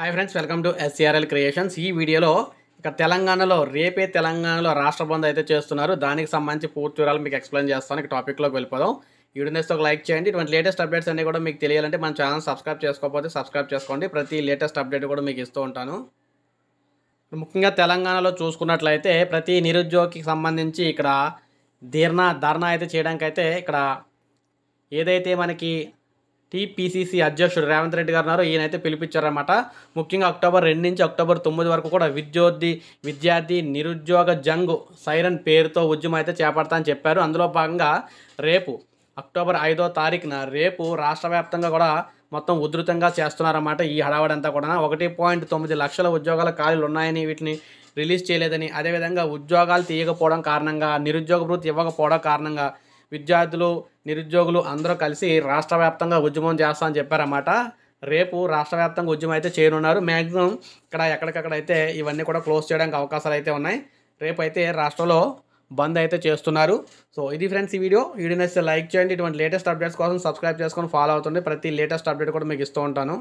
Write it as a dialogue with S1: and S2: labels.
S1: hi friends welcome to SCRL creations ఈ వీడియోలో ఇక తెలంగాణలో రేపే తెలంగాణలో రాష్ట్ర బంద్ అయితే చేస్తున్నారు దానికి సంబంధించి పూర్తి వివరాలు మీకు ఎక్స్ప్లెయిన్ చేస్తాను ఇక టాపిక్లోకి వెళ్ళిపోదాం వీడియోస్తో ఒక లైక్ చేయండి ఇటువంటి లేటెస్ట్ అప్డేట్స్ అన్నీ కూడా మీకు తెలియాలంటే మన ఛానల్ సబ్స్క్రైబ్ చేసుకోకపోతే సబ్స్క్రైబ్ చేసుకోండి ప్రతి లేటెస్ట్ అప్డేట్ కూడా మీకు ఇస్తూ ఉంటాను ముఖ్యంగా తెలంగాణలో చూసుకున్నట్లయితే ప్రతి నిరుద్యోగికి సంబంధించి ఇక్కడ ధీర్ణ ధర్నా అయితే చేయడానికైతే ఇక్కడ ఏదైతే మనకి టీపీసీసీ అధ్యక్షుడు రేవంత్ రెడ్డి గారు ఉన్నారు ఈయనైతే పిలిపించారన్నమాట ముఖ్యంగా అక్టోబర్ రెండు నుంచి అక్టోబర్ తొమ్మిది వరకు కూడా విద్యోద్ది విద్యార్థి నిరుద్యోగ జంగు సైరన్ పేరుతో ఉద్యమం అయితే చేపడతా అని చెప్పారు అందులో భాగంగా రేపు అక్టోబర్ ఐదో తారీఖున రేపు రాష్ట్ర వ్యాప్తంగా కూడా మొత్తం ఉధృతంగా చేస్తున్నారన్నమాట ఈ హడావడంతా కూడా ఒకటి పాయింట్ తొమ్మిది లక్షల ఉద్యోగాల ఖాళీలు ఉన్నాయని వీటిని రిలీజ్ చేయలేదని అదేవిధంగా ఉద్యోగాలు తీయకపోవడం కారణంగా నిరుద్యోగ వృత్తి ఇవ్వకపోవడం కారణంగా విద్యార్థులు నిరుద్యోగులు అందరూ కలిసి రాష్ట్ర వ్యాప్తంగా ఉద్యమం అని చెప్పారన్నమాట రేపు రాష్ట్ర వ్యాప్తంగా ఉద్యమం అయితే చేయనున్నారు మ్యాక్సిమం ఇక్కడ ఎక్కడికక్కడైతే ఇవన్నీ కూడా క్లోజ్ చేయడానికి అవకాశాలు అయితే ఉన్నాయి రేపు అయితే రాష్ట్రంలో బంద్ అయితే చేస్తున్నారు సో ఇది ఫ్రెండ్స్ ఈ వీడియో వీడియో నచ్చితే లైక్ చేయండి ఇటువంటి లేటెస్ట్ అప్డేట్స్ కోసం సబ్స్క్రైబ్ చేసుకొని ఫాలో అవుతుంది ప్రతి లేటెస్ట్ అప్డేట్ కూడా మీకు ఇస్తూ ఉంటాను